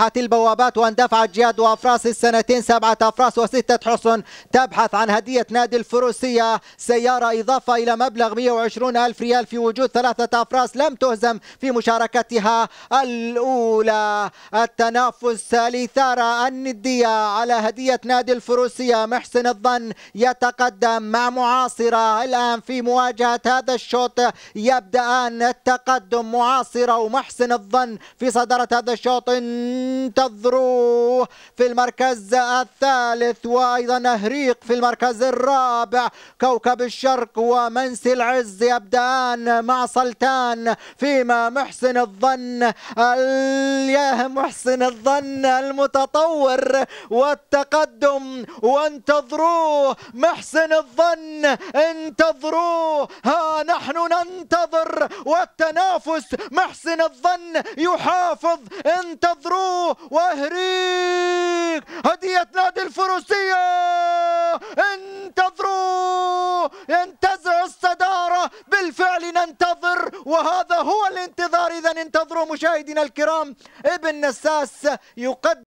فتحت البوابات واندفعت جياد وافراس السنتين سبعة افراس وستة حصن تبحث عن هدية نادي الفروسية سيارة اضافة الى مبلغ 120 الف ريال في وجود ثلاثة افراس لم تهزم في مشاركتها الاولى التنافس لثارة الندية على هدية نادي الفروسية محسن الظن يتقدم مع معاصرة الان في مواجهة هذا الشوط يبدأ التقدم معاصرة ومحسن الظن في صدارة هذا الشوط انتظروه في المركز الثالث وأيضا اهريق في المركز الرابع كوكب الشرق ومنسي العز يبدأان مع سلطان فيما محسن الظن يا محسن الظن المتطور والتقدم وانتظروه محسن الظن انتظروه ها ونحن ننتظر والتنافس محسن الظن يحافظ انتظروه واهريك هدية نادي الفروسية انتظروه ينتزع الصدارة بالفعل ننتظر وهذا هو الانتظار إذا انتظروا مشاهدينا الكرام ابن نساس يقدم